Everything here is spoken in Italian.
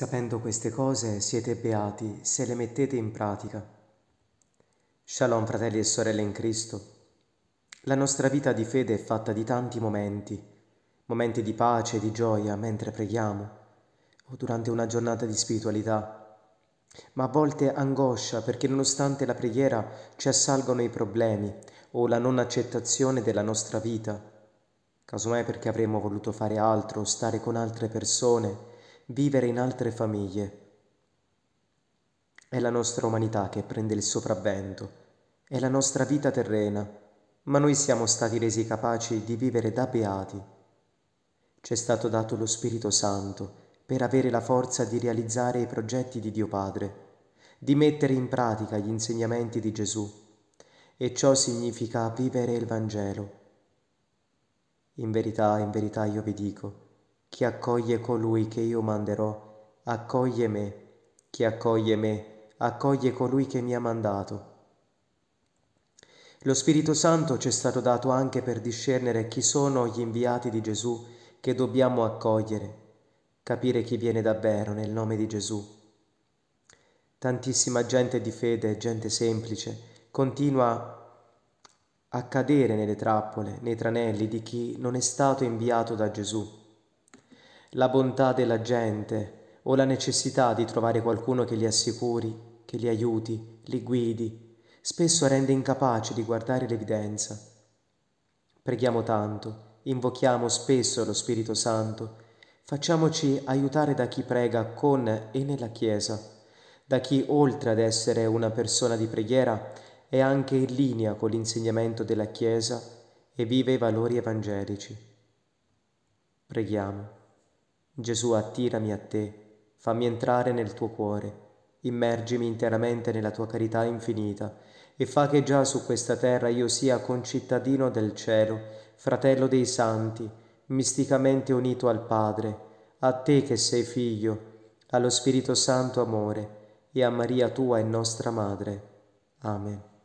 Sapendo queste cose siete beati se le mettete in pratica. Shalom fratelli e sorelle in Cristo. La nostra vita di fede è fatta di tanti momenti, momenti di pace e di gioia mentre preghiamo o durante una giornata di spiritualità, ma a volte angoscia perché nonostante la preghiera ci assalgono i problemi o la non accettazione della nostra vita, casomai perché avremmo voluto fare altro stare con altre persone vivere in altre famiglie. È la nostra umanità che prende il sopravvento, è la nostra vita terrena, ma noi siamo stati resi capaci di vivere da beati. Ci è stato dato lo Spirito Santo per avere la forza di realizzare i progetti di Dio Padre, di mettere in pratica gli insegnamenti di Gesù, e ciò significa vivere il Vangelo. In verità, in verità io vi dico, chi accoglie colui che io manderò, accoglie me. Chi accoglie me, accoglie colui che mi ha mandato. Lo Spirito Santo ci è stato dato anche per discernere chi sono gli inviati di Gesù che dobbiamo accogliere, capire chi viene davvero nel nome di Gesù. Tantissima gente di fede, gente semplice, continua a cadere nelle trappole, nei tranelli di chi non è stato inviato da Gesù la bontà della gente o la necessità di trovare qualcuno che li assicuri, che li aiuti, li guidi, spesso rende incapaci di guardare l'evidenza. Preghiamo tanto, invochiamo spesso lo Spirito Santo, facciamoci aiutare da chi prega con e nella Chiesa, da chi oltre ad essere una persona di preghiera è anche in linea con l'insegnamento della Chiesa e vive i valori evangelici. Preghiamo. Gesù attirami a te, fammi entrare nel tuo cuore, immergimi interamente nella tua carità infinita e fa che già su questa terra io sia concittadino del cielo, fratello dei santi, misticamente unito al Padre, a te che sei figlio, allo Spirito Santo amore e a Maria tua e nostra Madre. Amen.